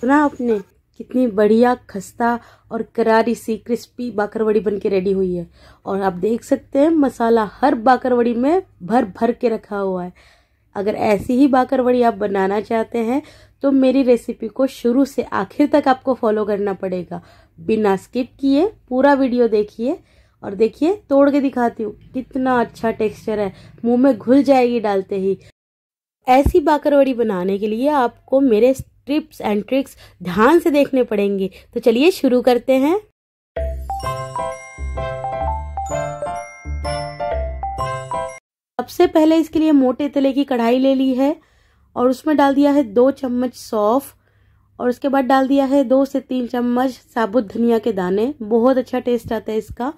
सुना आपने कितनी बढ़िया खस्ता और करारी सी क्रिस्पी बाकरवड़ी बन के रेडी हुई है और आप देख सकते हैं मसाला हर बाकरवड़ी में भर भर के रखा हुआ है अगर ऐसी ही बाकरवड़ी आप बनाना चाहते हैं तो मेरी रेसिपी को शुरू से आखिर तक आपको फॉलो करना पड़ेगा बिना स्किप किए पूरा वीडियो देखिए और देखिए तोड़ के दिखाती हूँ कितना अच्छा टेक्सचर है मुंह में घुल जाएगी डालते ही ऐसी बाकरवड़ी बनाने के लिए आपको मेरे टिप्स एंड ट्रिक्स ध्यान से देखने पड़ेंगे तो चलिए शुरू करते हैं सबसे पहले इसके लिए मोटे तले की कढ़ाई ले ली है और उसमें डाल दिया है दो चम्मच सौफ और उसके बाद डाल दिया है दो से तीन चम्मच साबुत धनिया के दाने बहुत अच्छा टेस्ट आता है इसका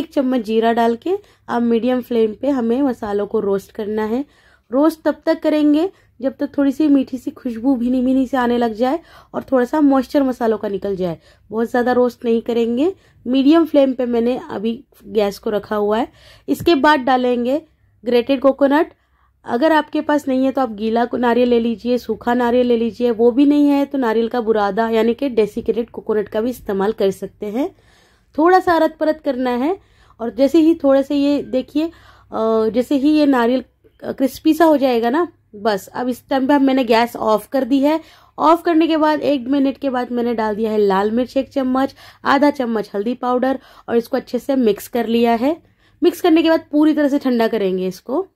एक चम्मच जीरा डाल के अब मीडियम फ्लेम पे हमें मसालों को रोस्ट करना है रोस्ट तब तक करेंगे जब तक थोड़ी सी मीठी सी खुशबू भीनी भीनी से आने लग जाए और थोड़ा सा मॉइस्चर मसालों का निकल जाए बहुत ज़्यादा रोस्ट नहीं करेंगे मीडियम फ्लेम पे मैंने अभी गैस को रखा हुआ है इसके बाद डालेंगे ग्रेटेड कोकोनट अगर आपके पास नहीं है तो आप गीला नारियल ले लीजिए सूखा नारियल ले लीजिए वो भी नहीं है तो नारियल का बुरादा यानी कि डेसिकेटेड कोकोनट का भी इस्तेमाल कर सकते हैं थोड़ा सा अरत परत करना है और जैसे ही थोड़े से ये देखिए जैसे ही ये नारियल क्रिस्पी सा हो जाएगा ना बस अब इस टाइम पे अब मैंने गैस ऑफ कर दी है ऑफ करने के बाद एक मिनट के बाद मैंने डाल दिया है लाल मिर्च एक चम्मच आधा चम्मच हल्दी पाउडर और इसको अच्छे से मिक्स कर लिया है मिक्स करने के बाद पूरी तरह से ठंडा करेंगे इसको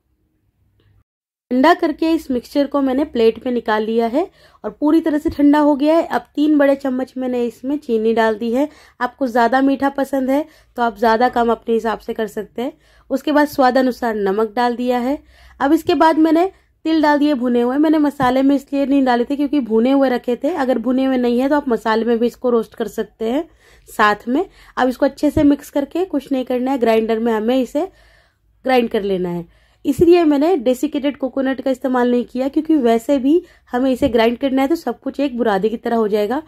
ठंडा करके इस मिक्सचर को मैंने प्लेट में निकाल लिया है और पूरी तरह से ठंडा हो गया है अब तीन बड़े चम्मच मैंने इसमें चीनी डाल दी है आपको ज़्यादा मीठा पसंद है तो आप ज़्यादा कम अपने हिसाब से कर सकते हैं उसके बाद स्वाद अनुसार नमक डाल दिया है अब इसके बाद मैंने तिल डाल दिए भुने हुए मैंने मसाले में इसलिए नहीं डाले थे क्योंकि भुने हुए रखे थे अगर भुने हुए नहीं है तो आप मसाले में भी इसको रोस्ट कर सकते हैं साथ में अब इसको अच्छे से मिक्स करके कुछ नहीं करना है ग्राइंडर में हमें इसे ग्राइंड कर लेना है इसलिए मैंने डेसिकेटेड कोकोनट का इस्तेमाल नहीं किया क्योंकि वैसे भी हमें इसे ग्राइंड करना है तो सब कुछ एक बुरादे की तरह हो जाएगा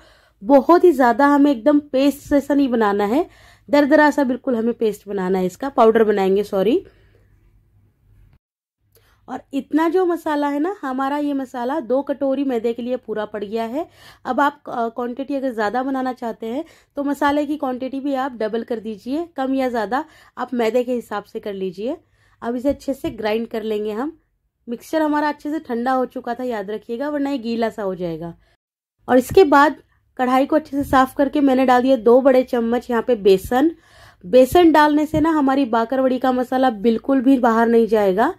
बहुत ही ज़्यादा हमें एकदम पेस्ट जैसा नहीं बनाना है दरदरा सा बिल्कुल हमें पेस्ट बनाना है इसका पाउडर बनाएंगे सॉरी और इतना जो मसाला है ना हमारा ये मसाला दो कटोरी मैदे के लिए पूरा पड़ गया है अब आप क्वांटिटी अगर ज़्यादा बनाना चाहते हैं तो मसाले की क्वांटिटी भी आप डबल कर दीजिए कम या ज़्यादा आप मैदे के हिसाब से कर लीजिए अब इसे अच्छे से ग्राइंड कर लेंगे हम मिक्सचर हमारा अच्छे से ठंडा हो चुका था याद रखिएगा वरना ये गीला सा हो जाएगा और इसके बाद कढ़ाई को अच्छे से साफ करके मैंने डाल दिया दो बड़े चम्मच यहाँ पे बेसन बेसन डालने से ना हमारी बाकरवड़ी का मसाला बिल्कुल भी बाहर नहीं जाएगा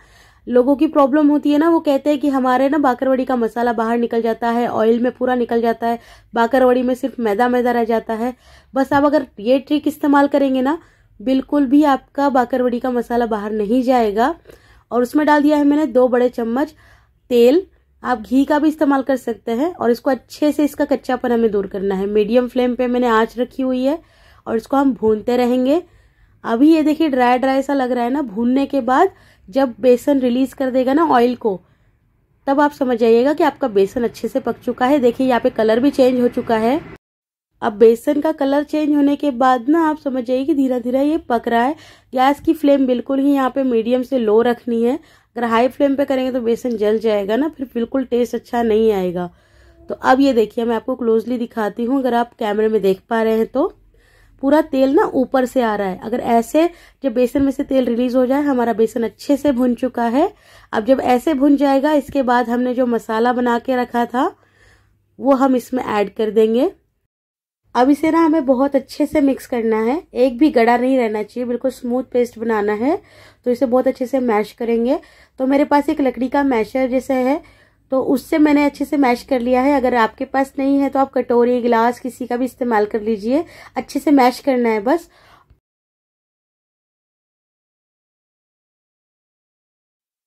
लोगों की प्रॉब्लम होती है ना वो कहते हैं कि हमारे ना बाकरवड़ी का मसाला बाहर निकल जाता है ऑयल में पूरा निकल जाता है बाकरवड़ी में सिर्फ मैदा मैदा रह जाता है बस आप अगर ये ट्रिक इस्तेमाल करेंगे ना बिल्कुल भी आपका बाकरवड़ी का मसाला बाहर नहीं जाएगा और उसमें डाल दिया है मैंने दो बड़े चम्मच तेल आप घी का भी इस्तेमाल कर सकते हैं और इसको अच्छे से इसका कच्चापन हमें दूर करना है मीडियम फ्लेम पे मैंने आँच रखी हुई है और इसको हम भूनते रहेंगे अभी ये देखिए ड्राई ड्राई सा लग रहा है ना भूनने के बाद जब बेसन रिलीज कर देगा ना ऑयल को तब आप समझ जाइएगा कि आपका बेसन अच्छे से पक चुका है देखिए यहाँ पे कलर भी चेंज हो चुका है अब बेसन का कलर चेंज होने के बाद ना आप समझ जाइए कि धीरे धीरे ये पक रहा है गैस की फ्लेम बिल्कुल ही यहाँ पे मीडियम से लो रखनी है अगर हाई फ्लेम पे करेंगे तो बेसन जल जाएगा ना फिर बिल्कुल टेस्ट अच्छा नहीं आएगा तो अब ये देखिए मैं आपको क्लोजली दिखाती हूँ अगर आप कैमरे में देख पा रहे हैं तो पूरा तेल ना ऊपर से आ रहा है अगर ऐसे जब बेसन में से तेल रिलीज हो जाए हमारा बेसन अच्छे से भुन चुका है अब जब ऐसे भुन जाएगा इसके बाद हमने जो मसाला बना के रखा था वो हम इसमें ऐड कर देंगे अब इसे ना हमें बहुत अच्छे से मिक्स करना है एक भी गड़ा नहीं रहना चाहिए बिल्कुल स्मूथ पेस्ट बनाना है तो इसे बहुत अच्छे से मैश करेंगे तो मेरे पास एक लकड़ी का मैशर जैसे है तो उससे मैंने अच्छे से मैश कर लिया है अगर आपके पास नहीं है तो आप कटोरी गिलास किसी का भी इस्तेमाल कर लीजिए अच्छे से मैश करना है बस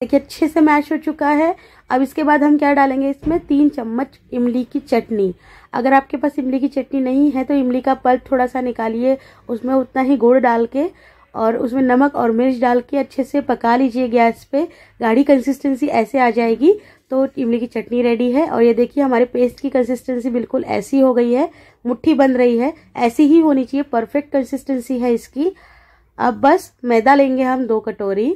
देखिए अच्छे से मैश हो चुका है अब इसके बाद हम क्या डालेंगे इसमें तीन चम्मच इमली की चटनी अगर आपके पास इमली की चटनी नहीं है तो इमली का पल्प थोड़ा सा निकालिए उसमें उतना ही गुड़ डाल के और उसमें नमक और मिर्च डाल के अच्छे से पका लीजिए गैस पे गाढ़ी कंसिस्टेंसी ऐसे आ जाएगी तो इमली की चटनी रेडी है और ये देखिए हमारे पेस्ट की कंसिस्टेंसी बिल्कुल ऐसी हो गई है मुट्ठी बन रही है ऐसी ही होनी चाहिए परफेक्ट कंसिस्टेंसी है इसकी अब बस मैदा लेंगे हम दो कटोरी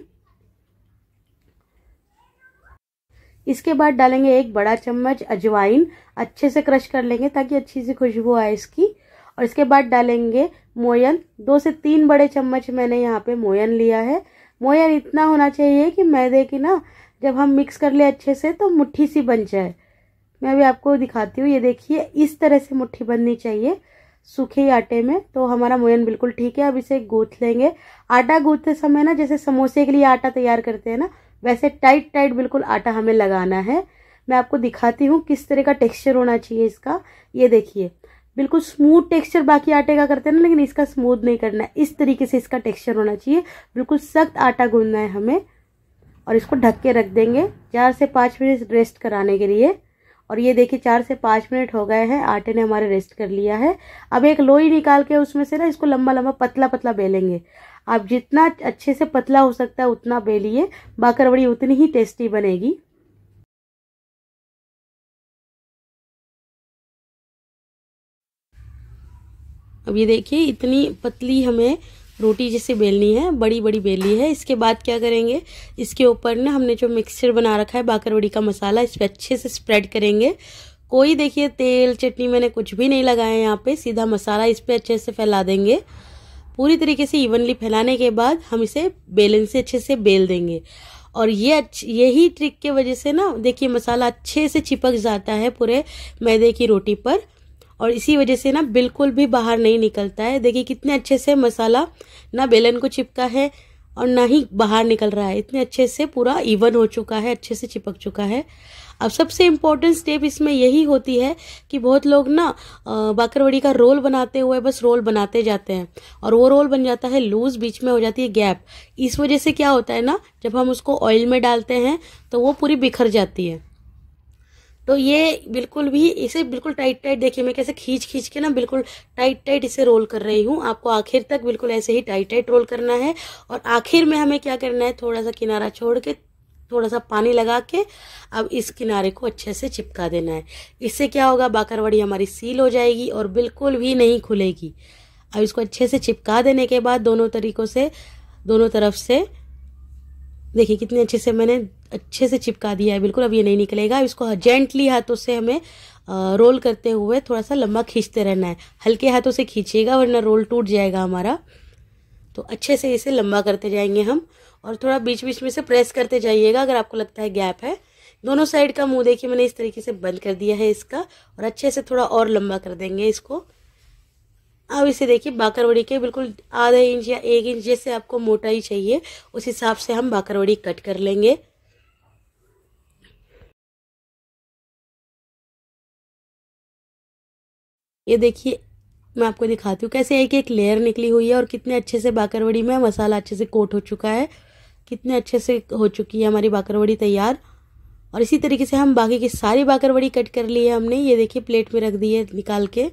इसके बाद डालेंगे एक बड़ा चम्मच अजवाइन अच्छे से क्रश कर लेंगे ताकि अच्छी सी खुशबू आए इसकी और इसके बाद डालेंगे मोयन दो से तीन बड़े चम्मच मैंने यहाँ पे मोयन लिया है मोयन इतना होना चाहिए कि मैदे की ना जब हम मिक्स कर ले अच्छे से तो मुट्ठी सी बन जाए मैं अभी आपको दिखाती हूँ ये देखिए इस तरह से मुट्ठी बननी चाहिए सूखे आटे में तो हमारा मोयन बिल्कुल ठीक है अब इसे गूँथ लेंगे आटा गूँथते समय ना जैसे समोसे के लिए आटा तैयार करते हैं ना वैसे टाइट टाइट बिल्कुल आटा हमें लगाना है मैं आपको दिखाती हूँ किस तरह का टेक्सचर होना चाहिए इसका ये देखिए बिल्कुल स्मूथ टेक्सचर बाकी आटे का करते हैं ना लेकिन इसका स्मूथ नहीं करना है इस तरीके से इसका टेक्सचर होना चाहिए बिल्कुल सख्त आटा गूंदना है हमें और इसको ढक के रख देंगे चार से पाँच मिनट रेस्ट कराने के लिए और ये देखिए चार से पाँच मिनट हो गए हैं आटे ने हमारे रेस्ट कर लिया है अब एक लोई निकाल के उसमें से ना इसको लंबा लंबा पतला पतला बेलेंगे आप जितना अच्छे से पतला हो सकता है उतना बेलिए बाकरवड़ी उतनी ही टेस्टी बनेगी अब ये देखिए इतनी पतली हमें रोटी जैसे बेलनी है बड़ी बड़ी बेली है इसके बाद क्या करेंगे इसके ऊपर ना हमने जो मिक्सचर बना रखा है बाकरवड़ी का मसाला इस पर अच्छे से स्प्रेड करेंगे कोई देखिए तेल चटनी मैंने कुछ भी नहीं लगाया है यहाँ पे सीधा मसाला इस पर अच्छे से फैला देंगे पूरी तरीके से इवनली फैलाने के बाद हम इसे बेलन से अच्छे से बेल देंगे और ये यही ट्रिक के वजह से ना देखिए मसाला अच्छे से चिपक जाता है पूरे मैदे की रोटी पर और इसी वजह से ना बिल्कुल भी बाहर नहीं निकलता है देखिए कितने अच्छे से मसाला ना बेलन को चिपका है और ना ही बाहर निकल रहा है इतने अच्छे से पूरा इवन हो चुका है अच्छे से चिपक चुका है अब सबसे इम्पोर्टेंट स्टेप इसमें यही होती है कि बहुत लोग ना बाकरवड़ी का रोल बनाते हुए बस रोल बनाते जाते हैं और वो रोल बन जाता है लूज बीच में हो जाती है गैप इस वजह से क्या होता है ना जब हम उसको ऑयल में डालते हैं तो वो पूरी बिखर जाती है तो ये बिल्कुल भी इसे बिल्कुल टाइट टाइट देखिए मैं कैसे खींच खींच के ना बिल्कुल टाइट टाइट इसे रोल कर रही हूँ आपको आखिर तक बिल्कुल ऐसे ही टाइट टाइट रोल करना है और आखिर में हमें क्या करना है थोड़ा सा किनारा छोड़ के थोड़ा सा पानी लगा के अब इस किनारे को अच्छे से चिपका देना है इससे क्या होगा बाकरवड़ी हमारी सील हो जाएगी और बिल्कुल भी नहीं खुलेगी अब इसको अच्छे से चिपका देने के बाद दोनों तरीकों से दोनों तरफ से देखिए कितने अच्छे से मैंने अच्छे से चिपका दिया है बिल्कुल अब ये नहीं निकलेगा इसको जेंटली हाथों से हमें रोल करते हुए थोड़ा सा लंबा खींचते रहना है हल्के हाथों से खींचेगा वरना रोल टूट जाएगा हमारा तो अच्छे से इसे लंबा करते जाएंगे हम और थोड़ा बीच बीच में से प्रेस करते जाइएगा अगर आपको लगता है गैप है दोनों साइड का मुंह देखिए मैंने इस तरीके से बंद कर दिया है इसका और अच्छे से थोड़ा और लंबा कर देंगे इसको अब इसे देखिए बाकरवड़ी के बिल्कुल आधा इंच या एक इंच जैसे आपको मोटा ही चाहिए उस हिसाब से हम बाकरवड़ी कट कर लेंगे ये देखिए मैं आपको दिखाती हूँ कैसे एक एक लेयर निकली हुई है और कितने अच्छे से बाकरवड़ी में मसाला अच्छे से कोट हो चुका है कितने अच्छे से हो चुकी है हमारी बाकरवड़ी तैयार और इसी तरीके से हम बाकी की सारी बाकरवड़ी कट कर ली है हमने ये देखिए प्लेट में रख दी है निकाल के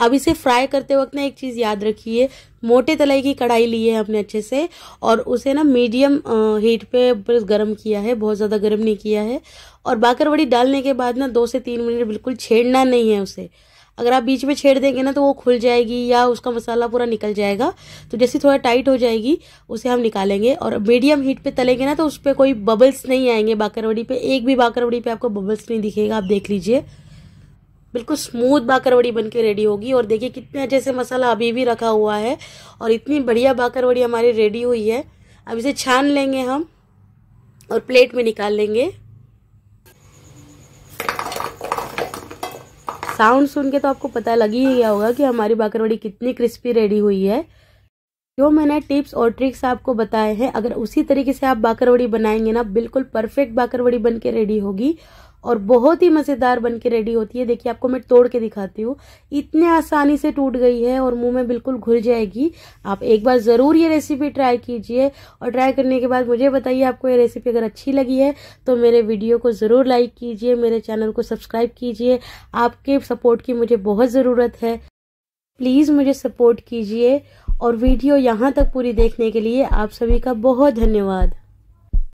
अब इसे फ्राई करते वक्त ना एक चीज़ याद रखिए मोटे तलाई की कढ़ाई ली है हमने अच्छे से और उसे ना मीडियम हीट पे बस गर्म किया है बहुत ज़्यादा गर्म नहीं किया है और बाकरवड़ी डालने के बाद ना दो से तीन मिनट बिल्कुल छेड़ना नहीं है उसे अगर आप बीच में छेड़ देंगे ना तो वो खुल जाएगी या उसका मसाला पूरा निकल जाएगा तो जैसे थोड़ा टाइट हो जाएगी उसे हम निकालेंगे और मीडियम हीट पे तलेंगे ना तो उस पर कोई बबल्स नहीं आएंगे बाकरवड़ी पे एक भी बाकरवड़ी पे आपको बबल्स नहीं दिखेगा आप देख लीजिए बिल्कुल स्मूथ बाकरवड़ी बन के रेडी होगी और देखिए कितने अच्छे से मसाला अभी भी रखा हुआ है और इतनी बढ़िया बाकरवड़ी हमारी रेडी हुई है अब इसे छान लेंगे हम और प्लेट में निकाल लेंगे साउंड सुन के तो आपको पता लग ही गया होगा कि हमारी बाकरवड़ी कितनी क्रिस्पी रेडी हुई है जो मैंने टिप्स और ट्रिक्स आपको बताए हैं अगर उसी तरीके से आप बाकरवड़ी बनाएंगे ना बिल्कुल परफेक्ट बाकरवड़ी बन के रेडी होगी और बहुत ही मज़ेदार बन के रेडी होती है देखिए आपको मैं तोड़ के दिखाती हूँ इतने आसानी से टूट गई है और मुंह में बिल्कुल घुल जाएगी आप एक बार ज़रूर ये रेसिपी ट्राई कीजिए और ट्राई करने के बाद मुझे बताइए आपको ये रेसिपी अगर अच्छी लगी है तो मेरे वीडियो को ज़रूर लाइक कीजिए मेरे चैनल को सब्सक्राइब कीजिए आपके सपोर्ट की मुझे बहुत ज़रूरत है प्लीज़ मुझे सपोर्ट कीजिए और वीडियो यहाँ तक पूरी देखने के लिए आप सभी का बहुत धन्यवाद